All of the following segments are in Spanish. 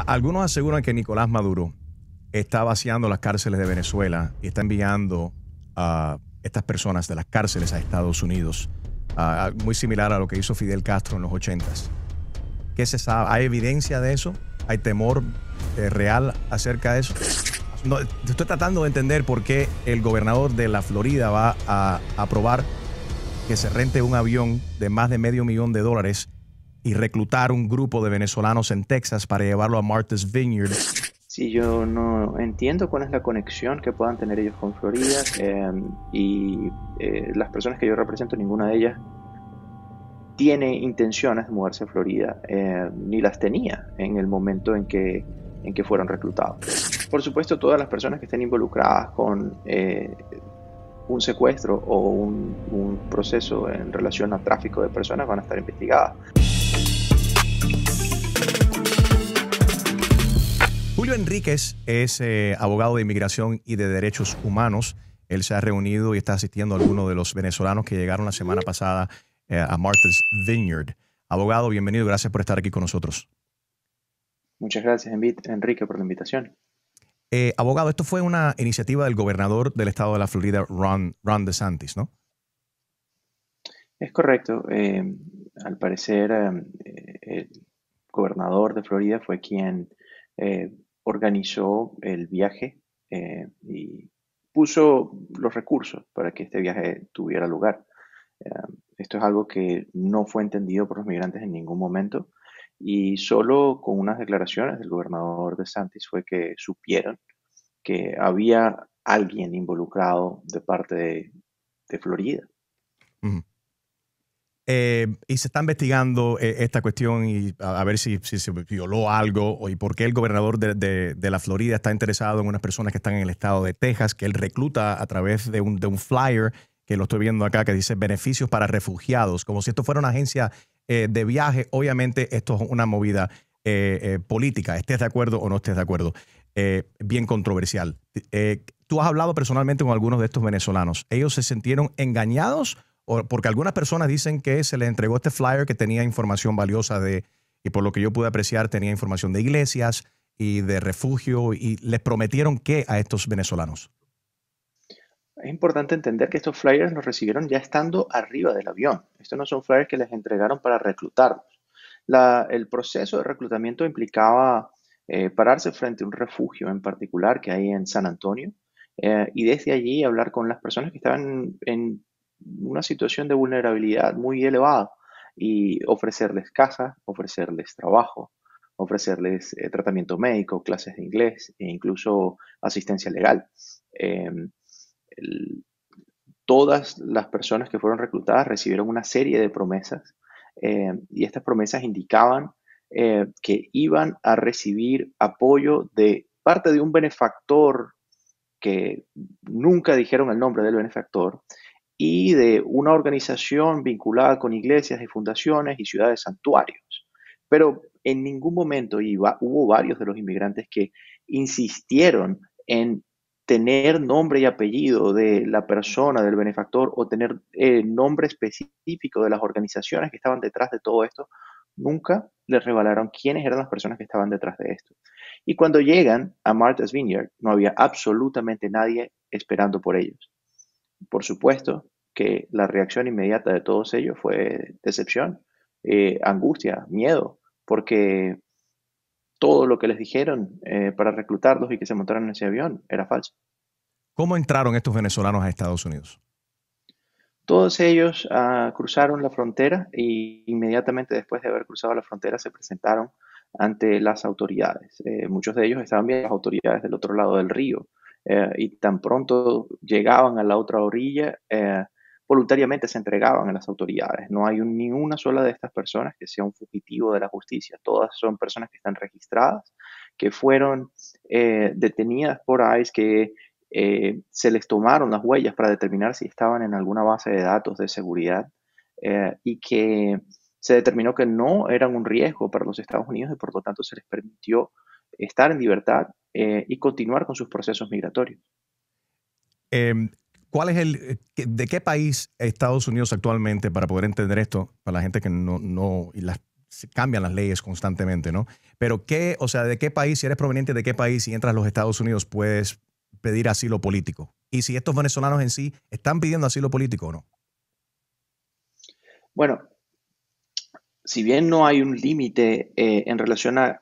algunos aseguran que Nicolás Maduro está vaciando las cárceles de Venezuela y está enviando a estas personas de las cárceles a Estados Unidos, muy similar a lo que hizo Fidel Castro en los ochentas. ¿Qué se sabe? ¿Hay evidencia de eso? ¿Hay temor eh, real acerca de eso? estoy tratando de entender por qué el gobernador de la Florida va a aprobar que se rente un avión de más de medio millón de dólares y reclutar un grupo de venezolanos en Texas para llevarlo a Martha's Vineyard. Sí, yo no entiendo cuál es la conexión que puedan tener ellos con Florida em, y eh, las personas que yo represento, ninguna de ellas tiene intenciones de mudarse a Florida, em, ni las tenía en el momento en que, en que fueron reclutados. Por supuesto, todas las personas que estén involucradas con eh, un secuestro o un, un proceso en relación a tráfico de personas van a estar investigadas. Enríquez es eh, abogado de inmigración y de derechos humanos. Él se ha reunido y está asistiendo a algunos de los venezolanos que llegaron la semana pasada eh, a Martha's Vineyard. Abogado, bienvenido. Gracias por estar aquí con nosotros. Muchas gracias, Enrique, por la invitación. Eh, abogado, esto fue una iniciativa del gobernador del estado de la Florida, Ron, DeSantis, ¿no? Es correcto. al parecer, el gobernador de Florida fue quien organizó el viaje eh, y puso los recursos para que este viaje tuviera lugar. Eh, esto es algo que no fue entendido por los migrantes en ningún momento y solo con unas declaraciones del gobernador de Santis fue que supieron que había alguien involucrado de parte de, Florida. Eh, y se está investigando eh, esta cuestión y a, ver si, se violó algo o, y por qué el gobernador de, la Florida está interesado en unas personas que están en el estado de Texas, que él recluta a través de un, flyer que lo estoy viendo acá, que dice beneficios para refugiados, como si esto fuera una agencia eh, de viaje. Obviamente esto es una movida política, estés de acuerdo o no estés de acuerdo, bien controversial. tú has hablado personalmente con algunos de estos venezolanos. ¿Ellos se sintieron engañados? porque algunas personas dicen que se les entregó este flyer que tenía información valiosa de, y por lo que yo pude apreciar, tenía información de iglesias y de refugio, y les prometieron qué a estos venezolanos. Es importante entender que estos flyers los recibieron ya estando arriba del avión. Estos no son flyers que les entregaron para reclutarlos. el proceso de reclutamiento implicaba eh, pararse frente a un refugio en particular que hay en San Antonio eh, y desde allí hablar con las personas que estaban en una situación de vulnerabilidad muy elevada y ofrecerles casa, ofrecerles trabajo, ofrecerles eh, tratamiento médico, clases de inglés e incluso asistencia legal. Em, todas las personas que fueron reclutadas recibieron una serie de promesas em, y estas promesas indicaban eh, que iban a recibir apoyo de parte de un benefactor que nunca dijeron el nombre del benefactor y de una organización vinculada con iglesias y fundaciones y ciudades santuarios. Pero en ningún momento iba, hubo varios de los inmigrantes que insistieron en tener nombre y apellido de la persona, del benefactor, o tener el eh, nombre específico de las organizaciones que estaban detrás de todo esto, nunca les revelaron quiénes eran las personas que estaban detrás de esto. Y cuando llegan a Martha's Vineyard, no había absolutamente nadie esperando por ellos por supuesto que la reacción inmediata de todos ellos fue decepción, eh, angustia, miedo, porque todo lo que les dijeron eh, para reclutarlos y que se montaran en ese avión era falso. ¿Cómo entraron estos venezolanos a Estados Unidos? Todos ellos ah, cruzaron la frontera e inmediatamente después de haber cruzado la frontera se presentaron ante las autoridades. Eh, muchos de ellos estaban bien las autoridades del otro lado del río. Eh, y tan pronto llegaban a la otra orilla, eh, voluntariamente se entregaban a las autoridades. No hay ni una sola de estas personas que sea un fugitivo de la justicia. Todas son personas que están registradas, que fueron eh, detenidas por ICE, que se les tomaron las huellas para determinar si estaban en alguna base de datos de seguridad y que se determinó que no eran un riesgo para los Estados Unidos y por lo tanto se les permitió estar en libertad eh, y continuar con sus procesos migratorios. Em, es el, de qué país Estados Unidos actualmente, para poder entender esto, para la gente que no, cambian las leyes constantemente, ¿no? Pero qué, o sea, de qué país, si eres proveniente de qué país si entras a los Estados Unidos, puedes pedir asilo político. Y si estos venezolanos en sí están pidiendo asilo político o no. Bueno, si bien no hay un límite eh, en relación a,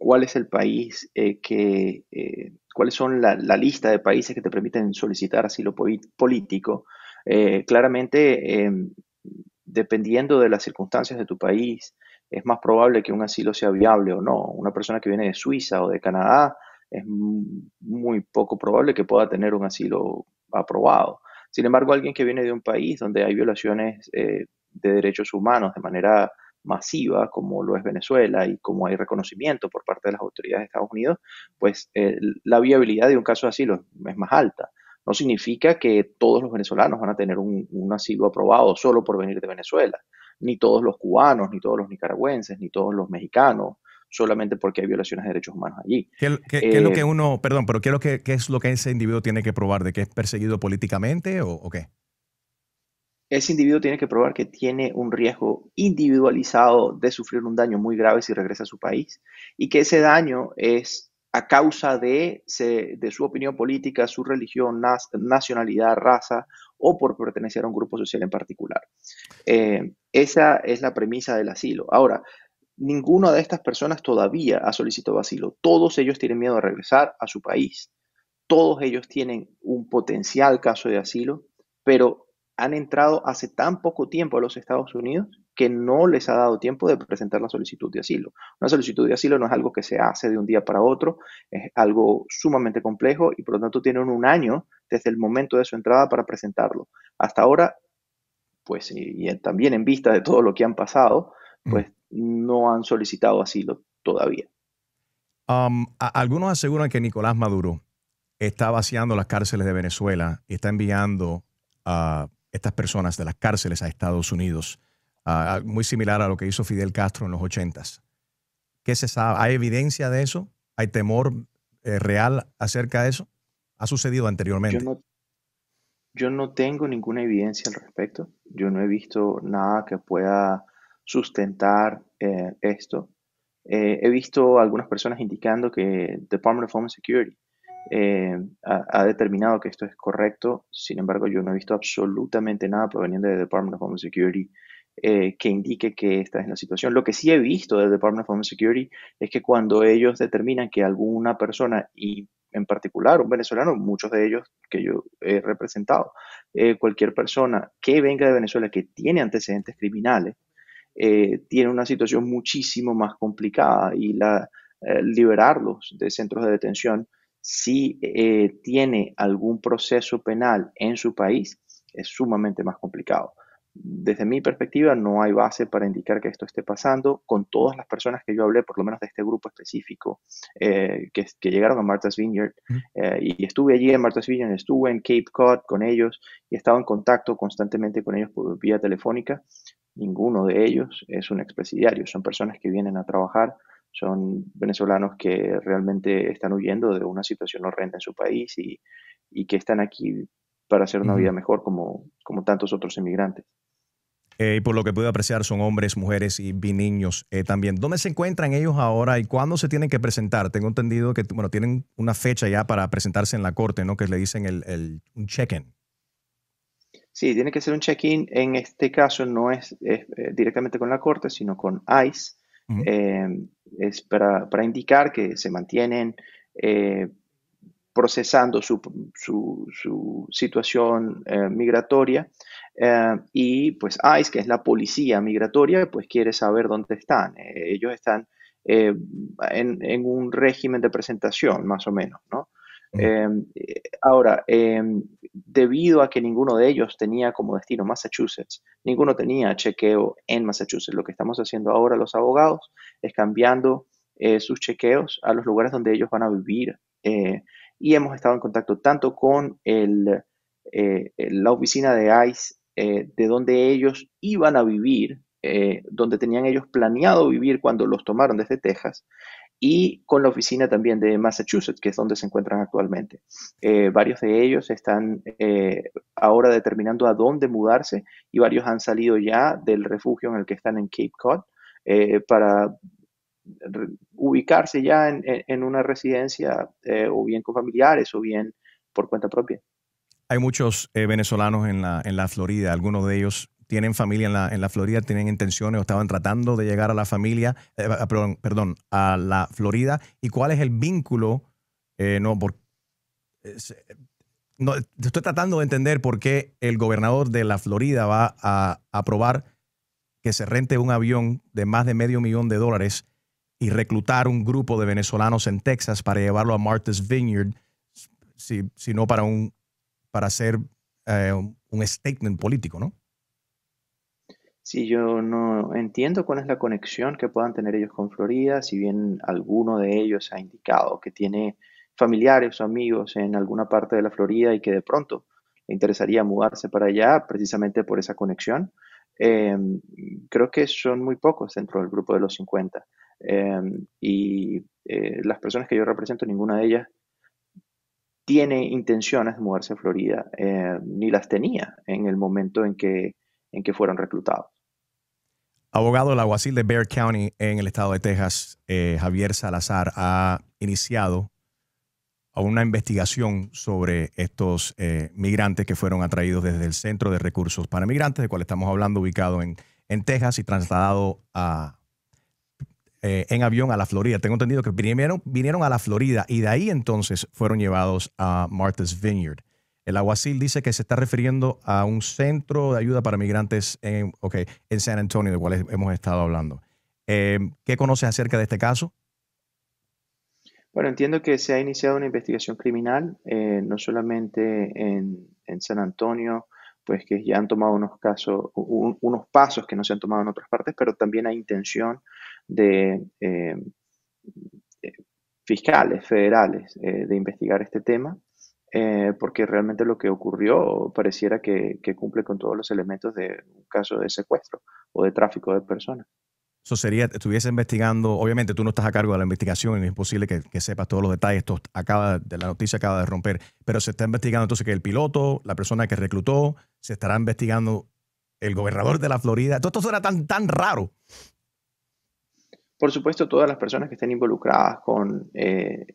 cuál es el país eh, que, eh, cuáles son la, lista de países que te permiten solicitar asilo político. Eh, claramente, em, dependiendo de las circunstancias de tu país, es más probable que un asilo sea viable o no. Una persona que viene de Suiza o de Canadá es muy poco probable que pueda tener un asilo aprobado. Sin embargo, alguien que viene de un país donde hay violaciones de derechos humanos de manera masiva como lo es Venezuela y como hay reconocimiento por parte de las autoridades de Estados Unidos, pues eh, la viabilidad de un caso de asilo es más alta. No significa que todos los venezolanos van a tener un, asilo aprobado solo por venir de Venezuela, ni todos los cubanos, ni todos los nicaragüenses, ni todos los mexicanos, solamente porque hay violaciones de derechos humanos allí. ¿Qué, es lo que eh, uno, perdón, pero qué lo que, es lo que ese individuo tiene que probar? ¿De que es perseguido políticamente o, o qué? ese individuo tiene que probar que tiene un riesgo individualizado de sufrir un daño muy grave si regresa a su país y que ese daño es a causa de, su opinión política, su religión, nacionalidad, raza o por pertenecer a un grupo social en particular. Eh, esa es la premisa del asilo. Ahora, ninguna de estas personas todavía ha solicitado asilo. Todos ellos tienen miedo de regresar a su país. Todos ellos tienen un potencial caso de asilo, pero han entrado hace tan poco tiempo a los Estados Unidos que no les ha dado tiempo de presentar la solicitud de asilo. Una solicitud de asilo no es algo que se hace de un día para otro, es algo sumamente complejo y por lo tanto tienen un año desde el momento de su entrada para presentarlo. Hasta ahora, pues, y, también en vista de todo lo que han pasado, mm. pues no han solicitado asilo todavía. algunos aseguran que Nicolás Maduro está vaciando las cárceles de Venezuela y está enviando a estas personas de las cárceles a Estados Unidos, ah, muy similar a lo que hizo Fidel Castro en los 80 ¿Qué se sabe? ¿Hay evidencia de eso? ¿Hay temor eh, real acerca de eso? ¿Ha sucedido anteriormente? Yo no, tengo ninguna evidencia al respecto. Yo no he visto nada que pueda sustentar eh, esto. Eh, he visto algunas personas indicando que Department of Homeland Security eh, ha, determinado que esto es correcto. Sin embargo, yo no he visto absolutamente nada proveniente del Department of Homeland Security eh, que indique que esta es la situación. Lo que sí he visto del Department of Homeland Security es que cuando ellos determinan que alguna persona, y en particular un venezolano, muchos de ellos que yo he representado, eh, cualquier persona que venga de Venezuela que tiene antecedentes criminales, tiene una situación muchísimo más complicada y la, liberarlos de centros de detención si eh, tiene algún proceso penal en su país, es sumamente más complicado. Desde mi perspectiva, no hay base para indicar que esto esté pasando. Con todas las personas que yo hablé, por lo menos de este grupo específico, eh, que, llegaron a Martha's Vineyard, eh, y estuve allí en Martha's Vineyard, estuve en Cape Cod con ellos y estaba en contacto constantemente con ellos por vía telefónica. Ninguno de ellos es un expresidiario, son personas que vienen a trabajar son venezolanos que realmente están huyendo de una situación horrenda en su país y, que están aquí para hacer una vida mejor como, como tantos otros inmigrantes. Eh, y por lo que pude apreciar son hombres, mujeres y niños eh, también. ¿Dónde se encuentran ellos ahora y cuándo se tienen que presentar? Tengo entendido que bueno, tienen una fecha ya para presentarse en la corte, ¿no? Que le dicen el, un check-in. Sí, tiene que ser un check-in. En este caso no es, eh, directamente con la corte, sino con ICE, eh, es para, para, indicar que se mantienen eh, procesando su, su, situación eh, migratoria y pues ICE, ah, que es la policía migratoria, pues quiere saber dónde están. ellos están en, en, un régimen de presentación, más o menos, ¿no? Eh, ahora, eh, debido a que ninguno de ellos tenía como destino Massachusetts, ninguno tenía chequeo en Massachusetts. Lo que estamos haciendo ahora los abogados es cambiando eh, sus chequeos a los lugares donde ellos van a vivir. y hemos estado en contacto tanto con la oficina de ICE, de donde ellos iban a vivir, donde tenían ellos planeado vivir cuando los tomaron desde Texas, y con la oficina también de Massachusetts, que es donde se encuentran actualmente. Eh, varios de ellos están eh, ahora determinando a dónde mudarse y varios han salido ya del refugio en el que están en Cape Cod eh, para ubicarse ya en, una residencia o bien con familiares o bien por cuenta propia. Hay muchos venezolanos en la, en la Florida, algunos de ellos tienen familia en la, en la Florida, tienen intenciones o estaban tratando de llegar a la familia, eh, perdón, a la Florida, y cuál es el vínculo, eh, no, por, no, estoy tratando de entender por qué el gobernador de la Florida va a aprobar que se rente un avión de más de medio millón de dólares y reclutar un grupo de venezolanos en Texas para llevarlo a Martha's Vineyard, si, si para, un, para hacer eh, un statement político, ¿no? si yo no entiendo cuál es la conexión que puedan tener ellos con Florida, si bien alguno de ellos ha indicado que tiene familiares o amigos en alguna parte de la Florida y que de pronto le interesaría mudarse para allá precisamente por esa conexión, eh, creo que son muy pocos dentro del grupo de los 50. Eh, y eh, las personas que yo represento, ninguna de ellas tiene intenciones de mudarse a Florida, ni las tenía en el momento en que, en que fueron reclutados abogado del alguacil de Bear County en el estado de Texas, eh, Javier Salazar, ha iniciado una investigación sobre estos eh, migrantes que fueron atraídos desde el Centro de Recursos para Migrantes, de cual estamos hablando, ubicado en, en Texas y trasladado a, eh, en avión a la Florida. Tengo entendido que vinieron, vinieron a la Florida y de ahí entonces fueron llevados a Martha's Vineyard. El aguacil dice que se está refiriendo a un centro de ayuda para migrantes en, en San Antonio, del cual hemos estado hablando. Eh, ¿Qué conoces acerca de este caso? Bueno, entiendo que se ha iniciado una investigación criminal, eh, no solamente en, San Antonio, pues que ya han tomado unos casos, unos pasos que no se han tomado en otras partes, pero también hay intención de eh, fiscales federales de investigar este tema. Eh, porque realmente lo que ocurrió pareciera que, cumple con todos los elementos de un caso de secuestro o de tráfico de personas. Eso sería, estuviese investigando, obviamente tú no estás a cargo de la investigación, es imposible que, sepas todos los detalles, esto acaba, de la noticia acaba de romper, pero se está investigando entonces que el piloto, la persona que reclutó, se estará investigando el gobernador de la Florida, todo esto era tan, tan raro. Por supuesto, todas las personas que estén involucradas con eh,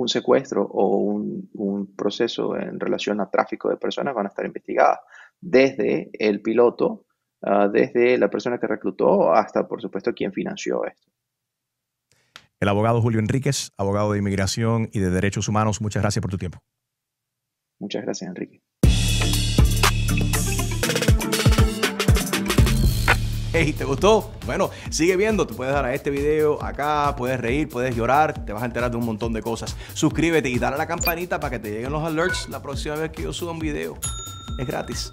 un secuestro o un, proceso en relación a tráfico de personas van a estar investigadas desde el piloto, ah, desde la persona que reclutó hasta, por supuesto, quien financió esto. El abogado Julio Enríquez, abogado de inmigración y de derechos humanos, muchas gracias por tu tiempo. Muchas gracias, Enrique. y ¿te gustó? Bueno, sigue viendo, te puedes dar a este video acá, puedes reír, puedes llorar, te vas a enterar de un montón de cosas. Suscríbete y dale a la campanita para que te lleguen los alerts la próxima vez que yo suba un video. Es gratis.